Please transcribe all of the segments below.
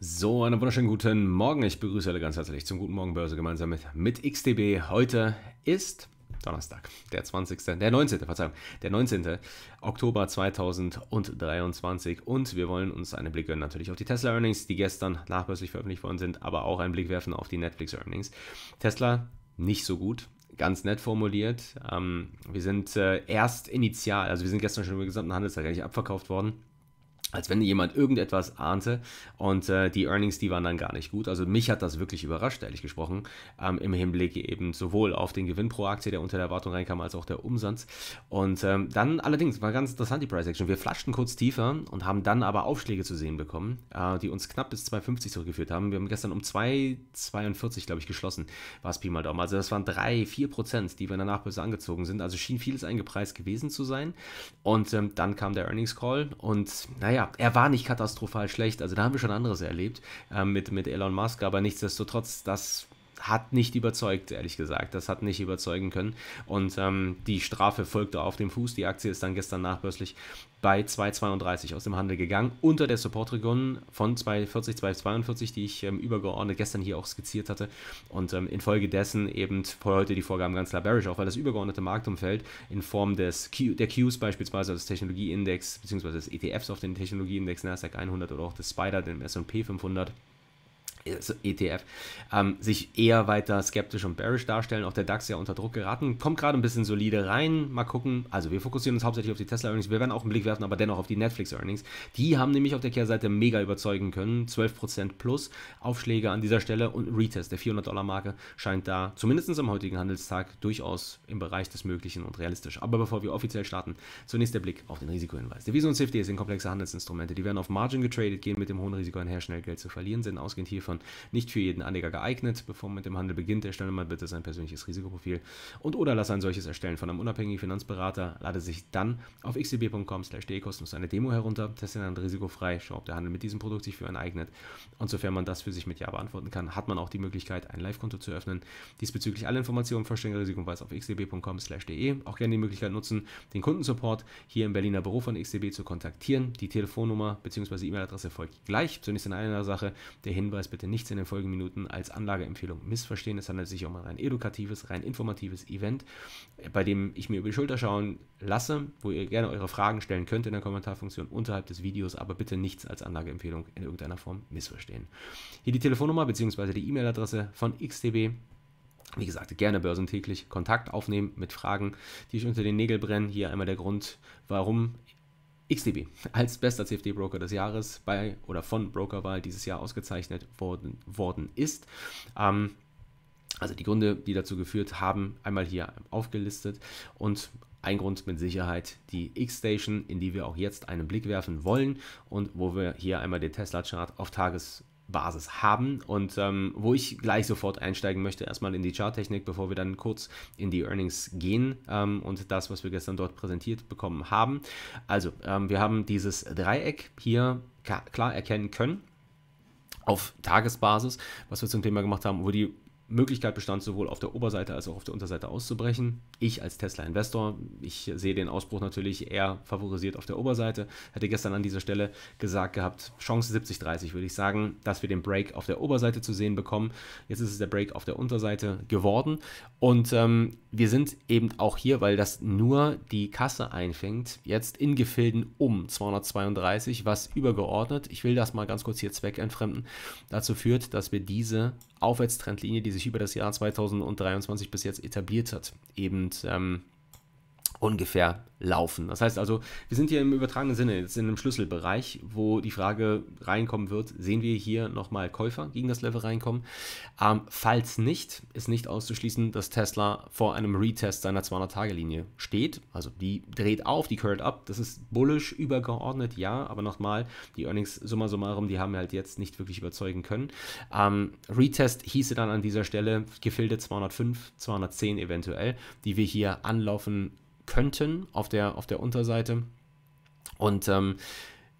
So, einen wunderschönen guten Morgen. Ich begrüße alle ganz herzlich zum Guten Morgen Börse gemeinsam mit, mit XTB. Heute ist Donnerstag, der 20., der 19., Verzeihung, der 19. Oktober 2023 und wir wollen uns einen Blick gönnen natürlich auf die Tesla Earnings, die gestern nachbörslich veröffentlicht worden sind, aber auch einen Blick werfen auf die Netflix Earnings. Tesla nicht so gut, ganz nett formuliert. Ähm, wir sind äh, erst initial, also wir sind gestern schon über den gesamten Handelstag eigentlich abverkauft worden als wenn jemand irgendetwas ahnte und äh, die Earnings, die waren dann gar nicht gut. Also mich hat das wirklich überrascht, ehrlich gesprochen, ähm, im Hinblick eben sowohl auf den Gewinn pro Aktie, der unter der Erwartung reinkam, als auch der Umsatz. Und ähm, dann allerdings war ganz interessant die Price Action. Wir flaschten kurz tiefer und haben dann aber Aufschläge zu sehen bekommen, äh, die uns knapp bis 2,50 zurückgeführt haben. Wir haben gestern um 2,42, glaube ich, geschlossen, war es Pi mal Daumen. Also das waren 3, 4 Prozent, die wir in der Nachbörse angezogen sind. Also schien vieles eingepreist gewesen zu sein. Und ähm, dann kam der Earnings Call und naja, er war nicht katastrophal schlecht. Also da haben wir schon anderes erlebt ähm, mit, mit Elon Musk, aber nichtsdestotrotz, das hat nicht überzeugt, ehrlich gesagt. Das hat nicht überzeugen können. Und ähm, die Strafe folgte auf dem Fuß. Die Aktie ist dann gestern nachbörslich bei 2,32 aus dem Handel gegangen, unter der support Supportregion von 2,40, 2,42, die ich ähm, übergeordnet gestern hier auch skizziert hatte. Und ähm, infolgedessen eben für heute die Vorgaben ganz klar bearish, auch weil das übergeordnete Marktumfeld in Form des Q, der Qs beispielsweise, also des Technologieindex, beziehungsweise des ETFs auf den Technologieindex Nasdaq 100 oder auch des Spider, dem S&P 500, also ETF, ähm, sich eher weiter skeptisch und bearish darstellen. Auch der DAX ja unter Druck geraten. Kommt gerade ein bisschen solide rein. Mal gucken. Also wir fokussieren uns hauptsächlich auf die Tesla-Earnings. Wir werden auch einen Blick werfen, aber dennoch auf die Netflix-Earnings. Die haben nämlich auf der Kehrseite mega überzeugen können. 12% plus Aufschläge an dieser Stelle und Retest der 400-Dollar-Marke scheint da zumindest am heutigen Handelstag durchaus im Bereich des Möglichen und realistisch. Aber bevor wir offiziell starten, zunächst der Blick auf den Risikohinweis. Devisen und CFDs sind komplexe Handelsinstrumente. Die werden auf Margin getradet, gehen mit dem hohen Risiko einher, schnell Geld zu verlieren, sind ausgehend hiervon Marathon nicht für jeden Anleger geeignet. Bevor man mit dem Handel beginnt, erstelle mal bitte sein persönliches Risikoprofil und oder lass ein solches erstellen von einem unabhängigen Finanzberater. Lade sich dann auf xdb.com/de kostenlos eine Demo herunter, teste dann risikofrei, schau, ob der Handel mit diesem Produkt sich für einen eignet. Und sofern man das für sich mit Ja beantworten kann, hat man auch die Möglichkeit, ein Live-Konto zu öffnen. Diesbezüglich alle Informationen vollständiger Risikohinweis auf xdb.com/de. Auch gerne die Möglichkeit nutzen, den Kundensupport hier im Berliner Büro von XDB zu kontaktieren. Die Telefonnummer bzw. E-Mail-Adresse folgt gleich. Zunächst in einer Sache der Hinweis bitte heute nichts in den Folgeminuten als Anlageempfehlung missverstehen. Es handelt sich um ein rein edukatives, rein informatives Event, äh, bei dem ich mir über die Schulter schauen lasse, wo ihr gerne eure Fragen stellen könnt in der Kommentarfunktion unterhalb des Videos, aber bitte nichts als Anlageempfehlung in irgendeiner Form missverstehen. Hier die Telefonnummer bzw. die E-Mail-Adresse von XTB. Wie gesagt, gerne börsentäglich Kontakt aufnehmen mit Fragen, die ich unter den Nägeln brennen. Hier einmal der Grund, warum XTB als bester CFD-Broker des Jahres bei oder von Brokerwahl dieses Jahr ausgezeichnet worden, worden ist. Ähm, also die Gründe, die dazu geführt haben, einmal hier aufgelistet und ein Grund mit Sicherheit die X-Station, in die wir auch jetzt einen Blick werfen wollen und wo wir hier einmal den Tesla-Chart auf Tages- Basis haben und ähm, wo ich gleich sofort einsteigen möchte, erstmal in die Charttechnik, bevor wir dann kurz in die Earnings gehen ähm, und das, was wir gestern dort präsentiert bekommen haben. Also, ähm, wir haben dieses Dreieck hier klar erkennen können auf Tagesbasis, was wir zum Thema gemacht haben, wo die Möglichkeit bestand, sowohl auf der Oberseite als auch auf der Unterseite auszubrechen. Ich als Tesla-Investor, ich sehe den Ausbruch natürlich eher favorisiert auf der Oberseite, hätte gestern an dieser Stelle gesagt gehabt, Chance 70-30 würde ich sagen, dass wir den Break auf der Oberseite zu sehen bekommen. Jetzt ist es der Break auf der Unterseite geworden und ähm, wir sind eben auch hier, weil das nur die Kasse einfängt, jetzt in Gefilden um 232, was übergeordnet, ich will das mal ganz kurz hier zweckentfremden, dazu führt, dass wir diese Aufwärtstrendlinie, diese sich über das Jahr 2023 bis jetzt etabliert hat. Eben ähm, ungefähr laufen. Das heißt also, wir sind hier im übertragenen Sinne jetzt in einem Schlüsselbereich, wo die Frage reinkommen wird, sehen wir hier nochmal Käufer gegen das Level reinkommen? Ähm, falls nicht, ist nicht auszuschließen, dass Tesla vor einem Retest seiner 200-Tage-Linie steht. Also die dreht auf, die curlt ab. das ist bullisch übergeordnet, ja, aber nochmal, die Earnings summa summarum, die haben wir halt jetzt nicht wirklich überzeugen können. Ähm, Retest hieße dann an dieser Stelle gefilde 205, 210 eventuell, die wir hier anlaufen könnten auf der, auf der Unterseite. Und ähm,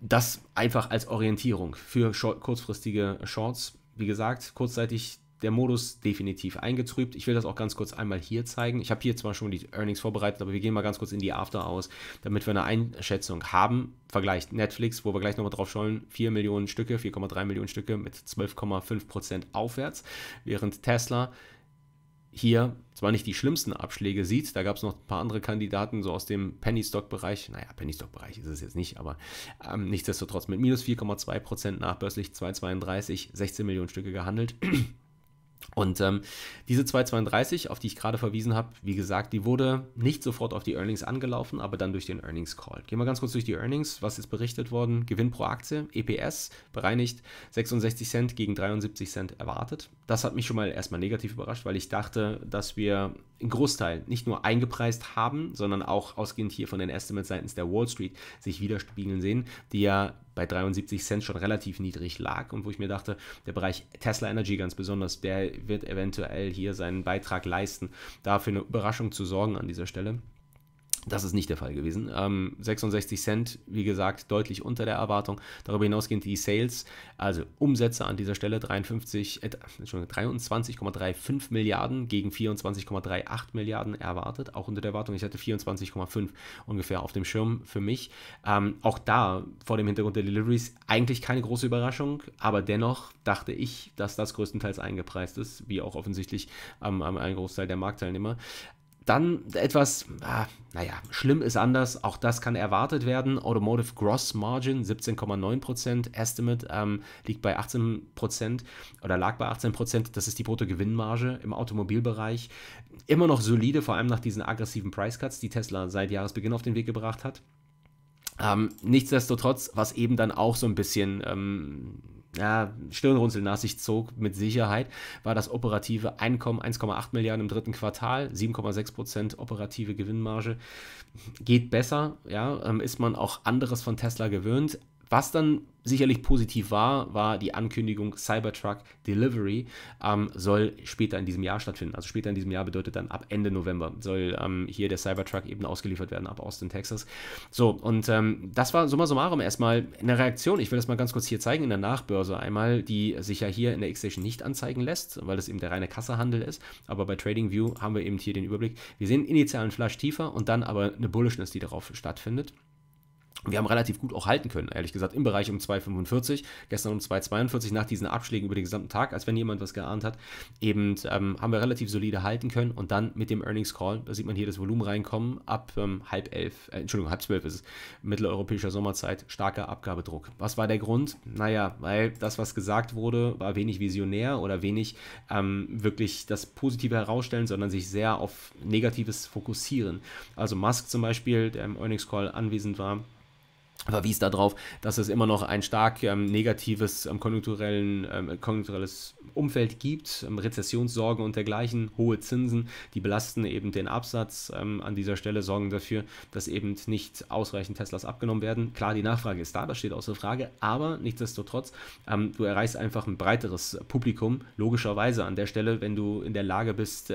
das einfach als Orientierung für short, kurzfristige Shorts. Wie gesagt, kurzzeitig der Modus definitiv eingetrübt. Ich will das auch ganz kurz einmal hier zeigen. Ich habe hier zwar schon die Earnings vorbereitet, aber wir gehen mal ganz kurz in die After aus, damit wir eine Einschätzung haben. Vergleicht Netflix, wo wir gleich nochmal drauf schauen, 4 Millionen Stücke, 4,3 Millionen Stücke mit 12,5% Prozent aufwärts, während Tesla hier zwar nicht die schlimmsten Abschläge sieht, da gab es noch ein paar andere Kandidaten so aus dem Penny-Stock-Bereich, naja, Penny-Stock-Bereich ist es jetzt nicht, aber ähm, nichtsdestotrotz mit minus 4,2% nachbörslich 2,32, 16 Millionen Stücke gehandelt. Und ähm, diese 232, auf die ich gerade verwiesen habe, wie gesagt, die wurde nicht sofort auf die Earnings angelaufen, aber dann durch den Earnings Call. Gehen wir ganz kurz durch die Earnings, was ist berichtet worden? Gewinn pro Aktie, EPS, bereinigt 66 Cent gegen 73 Cent erwartet. Das hat mich schon mal erstmal negativ überrascht, weil ich dachte, dass wir einen Großteil nicht nur eingepreist haben, sondern auch ausgehend hier von den Estimates seitens der Wall Street sich widerspiegeln sehen, die ja bei 73 Cent schon relativ niedrig lag und wo ich mir dachte, der Bereich Tesla Energy ganz besonders, der wird eventuell hier seinen Beitrag leisten, dafür eine Überraschung zu sorgen an dieser Stelle. Das ist nicht der Fall gewesen. Ähm, 66 Cent, wie gesagt, deutlich unter der Erwartung. Darüber hinausgehend die Sales, also Umsätze an dieser Stelle 23,35 äh, Milliarden gegen 24,38 Milliarden erwartet, auch unter der Erwartung. Ich hatte 24,5 ungefähr auf dem Schirm für mich. Ähm, auch da vor dem Hintergrund der Deliveries eigentlich keine große Überraschung, aber dennoch dachte ich, dass das größtenteils eingepreist ist, wie auch offensichtlich ähm, ein Großteil der Marktteilnehmer. Dann etwas, ah, naja, schlimm ist anders, auch das kann erwartet werden. Automotive Gross Margin 17,9%, Estimate ähm, liegt bei 18% oder lag bei 18%, das ist die Bruttogewinnmarge im Automobilbereich. Immer noch solide, vor allem nach diesen aggressiven Price Cuts, die Tesla seit Jahresbeginn auf den Weg gebracht hat. Ähm, nichtsdestotrotz, was eben dann auch so ein bisschen ähm, ja, Stirnrunzeln nach sich zog, mit Sicherheit, war das operative Einkommen 1,8 Milliarden im dritten Quartal, 7,6 Prozent operative Gewinnmarge. Geht besser, ja, ähm, ist man auch anderes von Tesla gewöhnt, was dann sicherlich positiv war, war die Ankündigung Cybertruck Delivery ähm, soll später in diesem Jahr stattfinden. Also später in diesem Jahr bedeutet dann ab Ende November soll ähm, hier der Cybertruck eben ausgeliefert werden ab Austin, Texas. So, und ähm, das war summa summarum erstmal eine Reaktion. Ich will das mal ganz kurz hier zeigen in der Nachbörse einmal, die sich ja hier in der X-Station nicht anzeigen lässt, weil das eben der reine Kassehandel ist. Aber bei TradingView haben wir eben hier den Überblick. Wir sehen initial einen Flash tiefer und dann aber eine Bullishness, die darauf stattfindet wir haben relativ gut auch halten können, ehrlich gesagt, im Bereich um 2,45, gestern um 2,42, nach diesen Abschlägen über den gesamten Tag, als wenn jemand was geahnt hat, eben ähm, haben wir relativ solide halten können und dann mit dem Earnings Call, da sieht man hier das Volumen reinkommen, ab ähm, halb elf, äh, Entschuldigung, halb zwölf ist es, mitteleuropäischer Sommerzeit, starker Abgabedruck. Was war der Grund? Naja, weil das, was gesagt wurde, war wenig visionär oder wenig ähm, wirklich das Positive herausstellen, sondern sich sehr auf Negatives fokussieren. Also Musk zum Beispiel, der im Earnings Call anwesend war, verwies darauf, dass es immer noch ein stark ähm, negatives ähm, konjunkturellen, ähm, konjunkturelles Umfeld gibt, ähm, Rezessionssorgen und dergleichen, hohe Zinsen, die belasten eben den Absatz ähm, an dieser Stelle, sorgen dafür, dass eben nicht ausreichend Teslas abgenommen werden. Klar, die Nachfrage ist da, das steht außer Frage, aber nichtsdestotrotz, ähm, du erreichst einfach ein breiteres Publikum, logischerweise an der Stelle, wenn du in der Lage bist,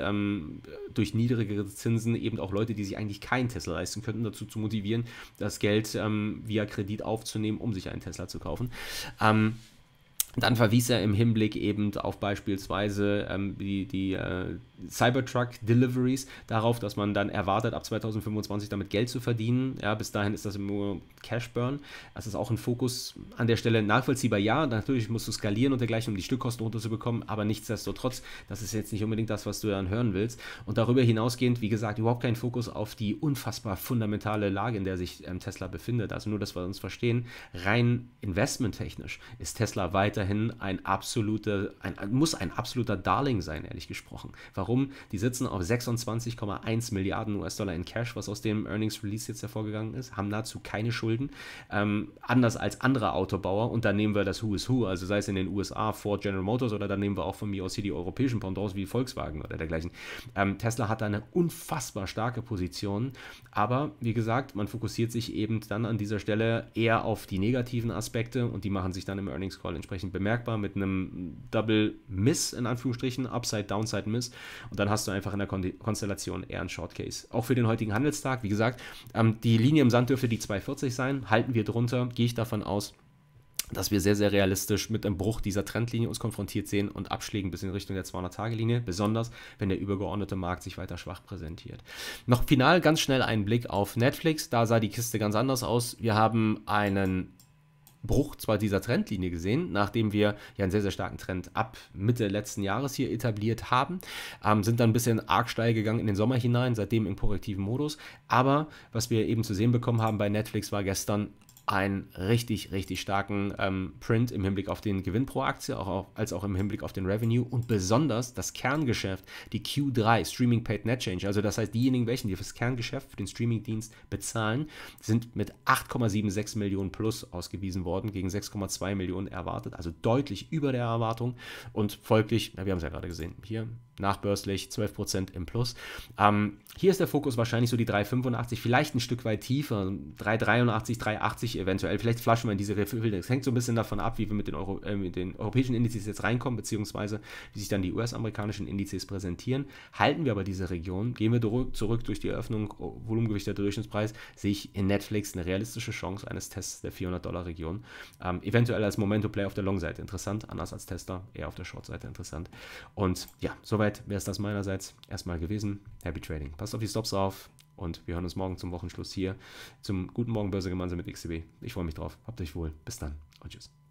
durch niedrigere Zinsen eben auch Leute, die sich eigentlich keinen Tesla leisten könnten, dazu zu motivieren, das Geld ähm, wie via Kredit aufzunehmen, um sich einen Tesla zu kaufen. Ähm, dann verwies er im Hinblick eben auf beispielsweise ähm, die, die äh, Cybertruck-Deliveries darauf, dass man dann erwartet, ab 2025 damit Geld zu verdienen. Ja, bis dahin ist das nur Cashburn. Das ist auch ein Fokus an der Stelle nachvollziehbar. Ja, natürlich musst du skalieren und dergleichen, um die Stückkosten runterzubekommen, aber nichtsdestotrotz, das ist jetzt nicht unbedingt das, was du dann hören willst. Und darüber hinausgehend, wie gesagt, überhaupt kein Fokus auf die unfassbar fundamentale Lage, in der sich ähm, Tesla befindet. Also nur, dass wir uns verstehen, rein investmenttechnisch ist Tesla weiter weiterhin ein absoluter, ein, muss ein absoluter Darling sein, ehrlich gesprochen. Warum? Die sitzen auf 26,1 Milliarden US-Dollar in Cash, was aus dem Earnings Release jetzt hervorgegangen ist, haben nahezu keine Schulden. Ähm, anders als andere Autobauer, und dann nehmen wir das Who is Who, also sei es in den USA Ford General Motors oder dann nehmen wir auch von mir aus hier die europäischen Pendants wie Volkswagen oder dergleichen. Ähm, Tesla hat da eine unfassbar starke Position, aber wie gesagt, man fokussiert sich eben dann an dieser Stelle eher auf die negativen Aspekte und die machen sich dann im Earnings Call entsprechend bemerkbar mit einem Double Miss, in Anführungsstrichen, Upside, Downside Miss. Und dann hast du einfach in der Kon Konstellation eher einen Short Case. Auch für den heutigen Handelstag, wie gesagt, ähm, die Linie im Sand dürfte die 240 sein. Halten wir drunter, gehe ich davon aus, dass wir sehr, sehr realistisch mit einem Bruch dieser Trendlinie uns konfrontiert sehen und Abschlägen bis in Richtung der 200-Tage-Linie, besonders wenn der übergeordnete Markt sich weiter schwach präsentiert. Noch final ganz schnell einen Blick auf Netflix, da sah die Kiste ganz anders aus. Wir haben einen Bruch zwar dieser Trendlinie gesehen, nachdem wir ja einen sehr, sehr starken Trend ab Mitte letzten Jahres hier etabliert haben, ähm, sind dann ein bisschen arg steil gegangen in den Sommer hinein, seitdem im korrektiven Modus. Aber was wir eben zu sehen bekommen haben bei Netflix war gestern einen richtig, richtig starken ähm, Print im Hinblick auf den Gewinn pro Aktie, auch auf, als auch im Hinblick auf den Revenue und besonders das Kerngeschäft, die Q3, Streaming Paid Net Change. Also das heißt, diejenigen, welche die fürs Kerngeschäft, für den Streamingdienst bezahlen, sind mit 8,76 Millionen plus ausgewiesen worden, gegen 6,2 Millionen erwartet, also deutlich über der Erwartung und folglich, ja, wir haben es ja gerade gesehen, hier nachbörslich 12% im Plus. Ähm, hier ist der Fokus wahrscheinlich so die 385, vielleicht ein Stück weit tiefer, 383, 380 eventuell. Vielleicht flaschen wir in diese Refilter. Das hängt so ein bisschen davon ab, wie wir mit den, Euro, äh, mit den europäischen Indizes jetzt reinkommen, beziehungsweise wie sich dann die US-amerikanischen Indizes präsentieren. Halten wir aber diese Region, gehen wir zurück durch die Eröffnung, oh, Volumengewichteter Durchschnittspreis, sehe ich in Netflix eine realistische Chance eines Tests der 400-Dollar-Region. Ähm, eventuell als Momento-Play auf der Long-Seite interessant, anders als Tester, eher auf der Short-Seite interessant. Und ja, soweit wäre es das meinerseits erstmal gewesen. Happy Trading passt auf die Stops auf und wir hören uns morgen zum Wochenschluss hier zum Guten Morgen Börse gemeinsam mit XTB. Ich freue mich drauf. Habt euch wohl. Bis dann und tschüss.